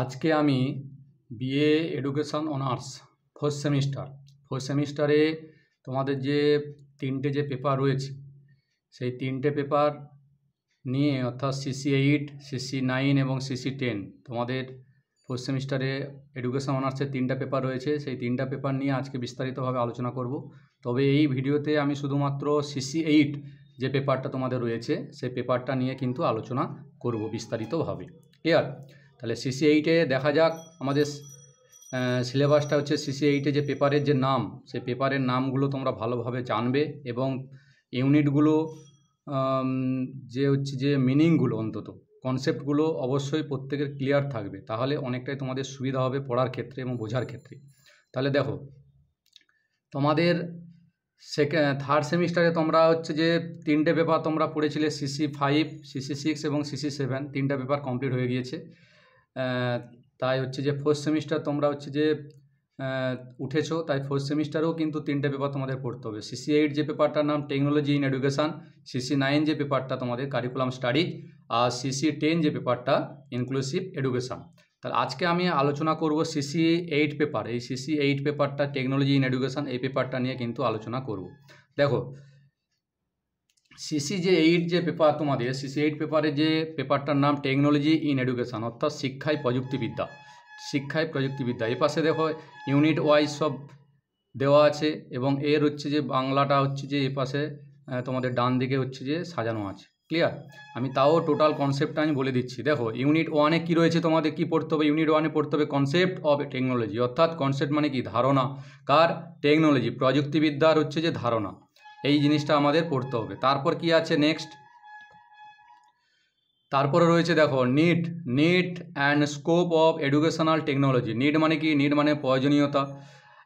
আজকে আমি BA education honours fourth semester fourth সেমিস্টারে তোমাদের যে তিনটে যে পেপার রয়েছে সেই তিনটে পেপার নিয়ে অর্থাৎ সিসি এইট সিসি নাইন এবং সিসি টেন তোমাদের ফোর্থ সেমিস্টারে এডুকেশন অনার্সের তিনটা পেপার রয়েছে সেই তিনটা পেপার নিয়ে আজকে বিস্তারিতভাবে আলোচনা করব তবে এই ভিডিওতে আমি শুধুমাত্র সিসি এইট যে পেপারটা তোমাদের রয়েছে সেই পেপারটা নিয়ে কিন্তু আলোচনা করব বিস্তারিতভাবে ক্লিয়ার তাহলে সিসি এইটে দেখা যাক আমাদের সিলেবাসটা হচ্ছে সিসি এইটে যে পেপারের যে নাম সে পেপারের নামগুলো তোমরা ভালোভাবে জানবে এবং ইউনিটগুলো যে হচ্ছে যে মিনিংগুলো অন্তত কনসেপ্টগুলো অবশ্যই প্রত্যেকের ক্লিয়ার থাকবে তাহলে অনেকটাই তোমাদের সুবিধা হবে পড়ার ক্ষেত্রে এবং বোঝার ক্ষেত্রে তাহলে দেখো তোমাদের সেকেন্ড থার্ড সেমিস্টারে তোমরা হচ্ছে যে তিনটে পেপার তোমরা পড়েছিলে সিসি ফাইভ সিসি সিক্স এবং সিসি সেভেন তিনটা পেপার কমপ্লিট হয়ে গিয়েছে তাই হচ্ছে যে ফোর্থ সেমিস্টার তোমরা হচ্ছে যে উঠেছো তাই ফোর্থ সেমিস্টারেও কিন্তু তিনটে পেপার তোমাদের পড়তে হবে সিসি এইট যে পেপারটার নাম technology in education CC nine যে পেপারটা তোমাদের কারিকুলাম স্টাডি আর সিসি টেন যে পেপারটা ইনক্লুসিভ এডুকেশান তাহলে আজকে আমি আলোচনা করব সিসি এইট পেপার এই সিসি এইট পেপারটা টেকনোলজি ইন এডুকেশান এই পেপারটা নিয়ে কিন্তু আলোচনা করব দেখো সিসি যে এইট যে পেপার তোমাদের সিসি এইট পেপারে যে পেপারটার নাম টেকনোলজি ইন এডুকেশান অর্থাৎ শিক্ষায় প্রযুক্তিবিদ্যা শিক্ষায় প্রযুক্তিবিদ্যা এ পাশে দেখো ইউনিট ওয়াইজ সব দেওয়া আছে এবং এর হচ্ছে যে বাংলাটা হচ্ছে যে এ পাশে তোমাদের ডান দিকে হচ্ছে যে সাজানো আছে ক্লিয়ার আমি তাও টোটাল কনসেপ্টটা আমি বলে দিচ্ছি দেখো ইউনিট ওয়ানে কী রয়েছে তোমাদের কি পড়তে হবে ইউনিট ওয়ানে পড়তে হবে কনসেপ্ট অফ টেকনোলজি অর্থাৎ কনসেপ্ট মানে কি ধারণা কার টেকনোলজি প্রযুক্তিবিদ্যার হচ্ছে যে ধারণা এই জিনিসটা আমাদের পড়তে হবে তারপর কি আছে নেক্সট তারপরে রয়েছে দেখো need need and scope of educational technology need মানে কি নিট মানে প্রয়োজনীয়তা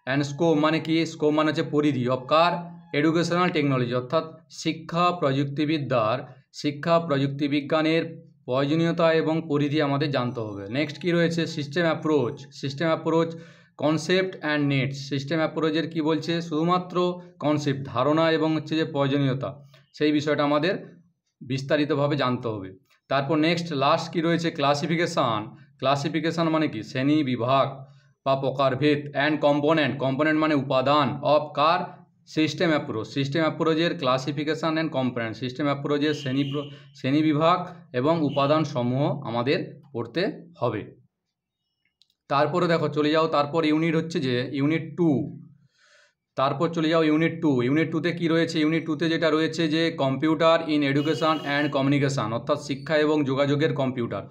অ্যান্ড স্কোপ মানে কি স্কোপ মানে হচ্ছে পরিধি অফ কার এডুকেশনাল টেকনোলজি অর্থাৎ শিক্ষা প্রযুক্তিবিদ্যার শিক্ষা প্রযুক্তিবিজ্ঞানের প্রয়োজনীয়তা এবং পরিধি আমাদের জানতে হবে নেক্সট কি রয়েছে system approach system approach concept and need system অ্যাপ্রোচের কি বলছে শুধুমাত্র কনসেপ্ট ধারণা এবং হচ্ছে যে প্রয়োজনীয়তা সেই বিষয়টা আমাদের বিস্তারিতভাবে জানতে হবে তারপর নেক্সট লাস্ট কি রয়েছে ক্লাসিফিকেশান ক্লাসিফিকেশান মানে কি শ্রেণী বিভাগ বা প্রকারভেদ অ্যান্ড কম্পোনেন্ট কম্পোনেন্ট মানে উপাদান অফ কার সিস্টেম অ্যাপ্রোচ সিস্টেম অ্যাপ্রোচের ক্লাসিফিকেশান অ্যান্ড কম্পোনেন্ট সিস্টেম অ্যাপ্রোচের শ্রেণী শ্রেণী বিভাগ এবং উপাদান সমূহ আমাদের পড়তে হবে তারপরে দেখো চলে যাও তারপর ইউনিট হচ্ছে যে ইউনিট টু তারপর চলে যাও ইউনিট টু ইউনিট টুতে কী রয়েছে ইউনিট টুতে যেটা রয়েছে যে computer in education and communication অর্থাৎ শিক্ষা এবং যোগাযোগের কম্পিউটার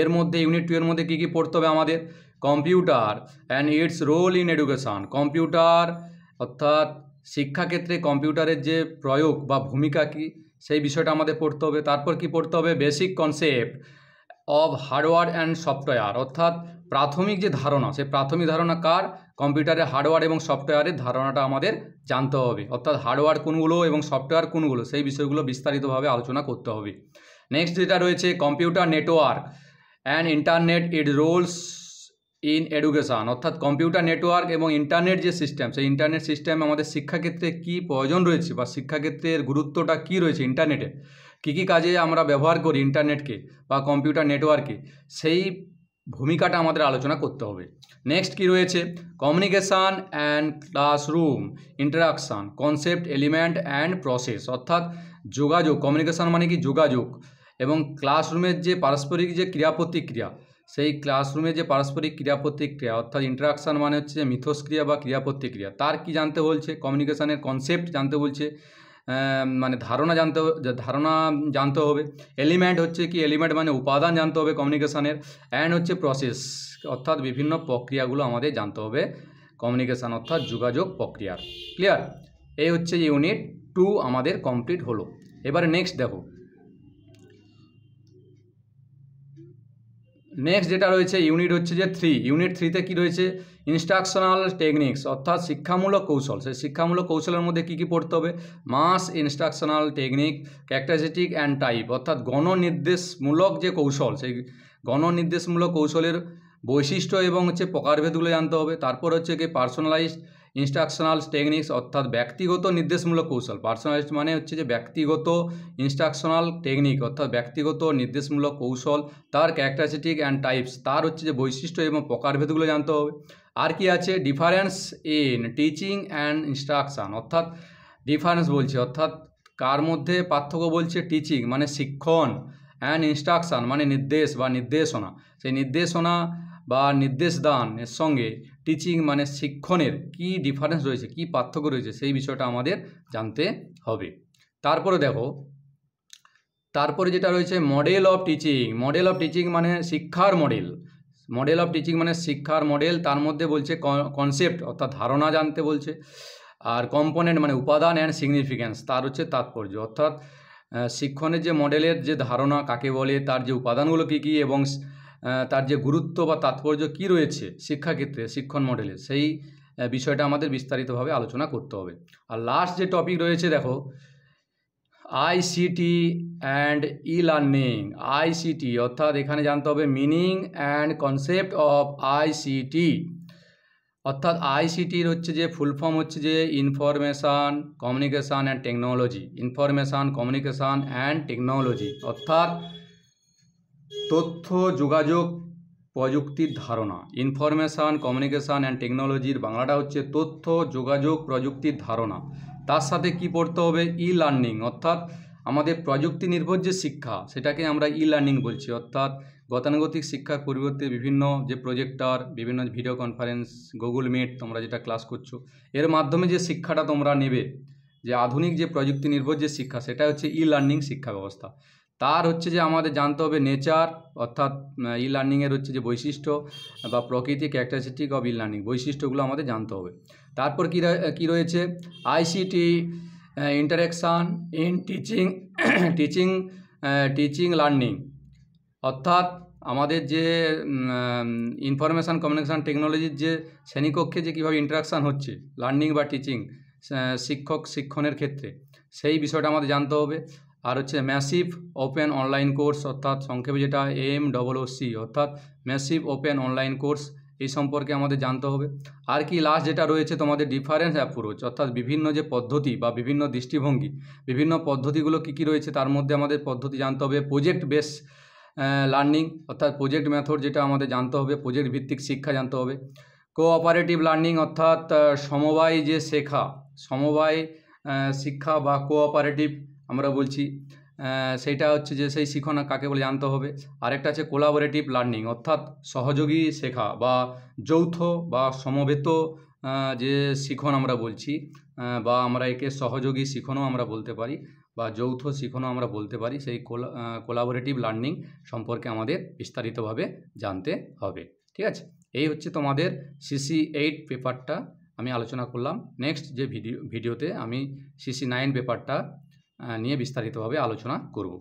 এর মধ্যে ইউনিট টু এর মধ্যে কী কী পড়তে হবে আমাদের computer and its role in education computer অর্থাৎ শিক্ষাক্ষেত্রে কম্পিউটারের যে প্রয়োগ বা ভূমিকা কী সেই বিষয়টা আমাদের পড়তে হবে তারপর কি পড়তে হবে basic concept of hardware and software অর্থাৎ প্রাথমিক যে ধারণা সেই প্রাথমিক ধারণা কার কম্পিউটারের হার্ডওয়্যার এবং সফটওয়্যারের ধারণাটা আমাদের জানতে হবে অর্থাৎ হার্ডওয়্যার কোনগুলো এবং সফটওয়্যার কোনগুলো সেই বিষয়গুলো বিস্তারিতভাবে আলোচনা করতে হবে নেক্সট যেটা রয়েছে computer network and internet it roles in education অর্থাৎ কম্পিউটার নেটওয়ার্ক এবং ইন্টারনেট যে সিস্টেম সেই ইন্টারনেট সিস্টেমে আমাদের শিক্ষাক্ষেত্রে কী প্রয়োজন রয়েছে বা শিক্ষাক্ষেত্রের গুরুত্বটা কী রয়েছে ইন্টারনেটে কী কী কাজে আমরা ব্যবহার করি ইন্টারনেটকে বা কম্পিউটার নেটওয়ার্কে সেই ভূমিকাটা আমাদের আলোচনা করতে হবে নেক্সট কি রয়েছে communication and classroom interaction concept element and process অর্থাৎ যোগাযোগ কমিউনিকেশান মানে কি যোগাযোগ এবং ক্লাসরুমের যে পারস্পরিক যে ক্রিয়া প্রতিক্রিয়া সেই ক্লাসরুমে যে পারস্পরিক ক্রিয়া প্রতিক্রিয়া অর্থাৎ ইন্টারাকশান মানে হচ্ছে মিথস্ক্রিয়া বা ক্রিয়া প্রতিক্রিয়া তার কি জানতে বলছে কমিউনিকেশানের কনসেপ্ট জানতে বলছে মানে ধারণা জানতে ধারণা জানতে হবে এলিমেন্ট হচ্ছে কি এলিমেন্ট মানে উপাদান জানতে হবে কমিউনিকেশানের অ্যান্ড হচ্ছে প্রসেস অর্থাৎ বিভিন্ন প্রক্রিয়াগুলো আমাদের জানতে হবে কমিউনিকেশান অর্থাৎ যোগাযোগ প্রক্রিয়ার ক্লিয়ার এই হচ্ছে ইউনিট টু আমাদের কমপ্লিট হলো এবারে নেক্সট দেখো নেক্সট যেটা রয়েছে ইউনিট হচ্ছে যে থ্রি ইউনিট থ্রিতে কি রয়েছে ইনস্ট্রাকশনাল টেকনিক্স অর্থাৎ শিক্ষামূলক কৌশল সেই শিক্ষামূলক কৌশলের মধ্যে কী কী পড়তে হবে mass instructional technique characteristic and type অর্থাৎ গণনির্দেশমূলক যে কৌশল সেই গণনির্দেশমূলক কৌশলের বৈশিষ্ট্য এবং হচ্ছে প্রকারভেদগুলো জানতে হবে তারপর হচ্ছে কি পার্সোনালাইজড ইনস্ট্রাকশনাল টেকনিক্স অর্থাৎ ব্যক্তিগত নির্দেশমূলক কৌশল পার্সোনালাইজ মানে হচ্ছে যে ব্যক্তিগত ইনস্ট্রাকশনাল টেকনিক অর্থাৎ ব্যক্তিগত নির্দেশমূলক কৌশল তার ক্যারেক্টারিস্টিক অ্যান্ড টাইপস তার হচ্ছে যে বৈশিষ্ট্য এবং প্রকারভেদগুলো জানতে হবে আর কি আছে difference in teaching and instruction অর্থাৎ ডিফারেন্স বলছে অর্থাৎ কার মধ্যে পার্থক্য বলছে টিচিং মানে শিক্ষণ অ্যান্ড ইনস্ট্রাকশান মানে নির্দেশ বা নির্দেশনা সেই নির্দেশনা বা নির্দেশ দানের সঙ্গে টিচিং মানে শিক্ষণের কি ডিফারেন্স রয়েছে কি পার্থক্য রয়েছে সেই বিষয়টা আমাদের জানতে হবে তারপরে দেখো তারপরে যেটা রয়েছে model of teaching model of teaching মানে শিক্ষার মডেল মডেল অফ টিচিং মানে শিক্ষার মডেল তার মধ্যে বলছে কনসেপ্ট অর্থাৎ ধারণা জানতে বলছে আর কম্পোনেন্ট মানে উপাদান অ্যান্ড সিগনিফিক্যান্স তার হচ্ছে তাৎপর্য অর্থাৎ শিক্ষণের যে মডেলের যে ধারণা কাকে বলে তার যে উপাদানগুলো কী কী এবং তার যে গুরুত্ব বা তাৎপর্য কি রয়েছে শিক্ষাক্ষেত্রে শিক্ষণ মডেলে সেই বিষয়টা আমাদের বিস্তারিতভাবে আলোচনা করতে হবে আর লাস্ট যে টপিক রয়েছে দেখো ICT and e learning ICT অর্থাৎ এখানে জানতে হবে meaning and concept of ICT অর্থাৎ আইসিটির হচ্ছে যে ফুল ফর্ম হচ্ছে যে information communication and technology information communication and technology অর্থাৎ তথ্য যোগাযোগ প্রযুক্তির ধারণা ইনফরমেশান কমিউনিকেশান অ্যান্ড টেকনোলজির বাংলাটা হচ্ছে তথ্য যোগাযোগ প্রযুক্তির ধারণা তার সাথে কি পড়তে হবে ই লার্নিং অর্থাৎ আমাদের প্রযুক্তি নির্ভর যে শিক্ষা সেটাকে আমরা ই লার্নিং বলছি অর্থাৎ গতানুগতিক শিক্ষার পরিবর্তে বিভিন্ন যে প্রজেক্টার বিভিন্ন ভিডিও কনফারেন্স গুগল মিট তোমরা যেটা ক্লাস করছো এর মাধ্যমে যে শিক্ষাটা তোমরা নেবে যে আধুনিক যে প্রযুক্তি নির্ভর যে শিক্ষা সেটা হচ্ছে ই লার্নিং শিক্ষা ব্যবস্থা তার হচ্ছে যে আমাদের জানতে হবে নেচার অর্থাৎ ই লার্নিংয়ের হচ্ছে যে বৈশিষ্ট্য বা প্রকৃতি ক্যারেক্টারিস্টিক অফ ই লার্নিং বৈশিষ্ট্যগুলো আমাদের জানতে হবে তারপর কী কী রয়েছে ICT interaction in teaching teaching teaching learning অর্থাৎ আমাদের যে ইনফরমেশান কমিউনিকেশান টেকনোলজির যে শ্রেণীকক্ষে যে কীভাবে ইন্টারাকশান হচ্ছে লার্নিং বা টিচিং শিক্ষক শিক্ষণের ক্ষেত্রে সেই বিষয়টা আমাদের জানতে হবে আর হচ্ছে ম্যাসিভ ওপেন অনলাইন কোর্স অর্থাৎ সংক্ষেপে যেটা এম ডবল সি অর্থাৎ ম্যাসিভ ওপেন অনলাইন কোর্স এই সম্পর্কে আমাদের জানতে হবে আর কি লাস্ট যেটা রয়েছে তোমাদের ডিফারেন্স অ্যাপ্রোচ অর্থাৎ বিভিন্ন যে পদ্ধতি বা বিভিন্ন দৃষ্টিভঙ্গি বিভিন্ন পদ্ধতিগুলো কি কি রয়েছে তার মধ্যে আমাদের পদ্ধতি জানতে হবে প্রজেক্ট বেস লার্নিং অর্থাৎ প্রজেক্ট মেথড যেটা আমাদের জানতে হবে প্রজেক্ট ভিত্তিক শিক্ষা জানতে হবে কোঅপারেটিভ লার্নিং অর্থাৎ সমবায় যে শেখা সমবায় শিক্ষা বা কোঅপারেটিভ আমরা বলছি সেইটা হচ্ছে যে সেই শিক্ষণা কাকে বলে জানতে হবে আরেকটা আছে কোলাবোরেটিভ লার্নিং অর্থাৎ সহযোগী শেখা বা যৌথ বা সমবেত যে শিখন আমরা বলছি বা আমরা একে সহযোগী শিখনও আমরা বলতে পারি বা যৌথ শিখনও আমরা বলতে পারি সেই কোলা কোলাবোরেটিভ লার্নিং সম্পর্কে আমাদের বিস্তারিতভাবে জানতে হবে ঠিক আছে এই হচ্ছে তোমাদের সিসি এইট পেপারটা আমি আলোচনা করলাম নেক্সট যে ভিডিও ভিডিওতে আমি সিসি নাইন পেপারটা নিয়ে বিস্তারিতভাবে আলোচনা করব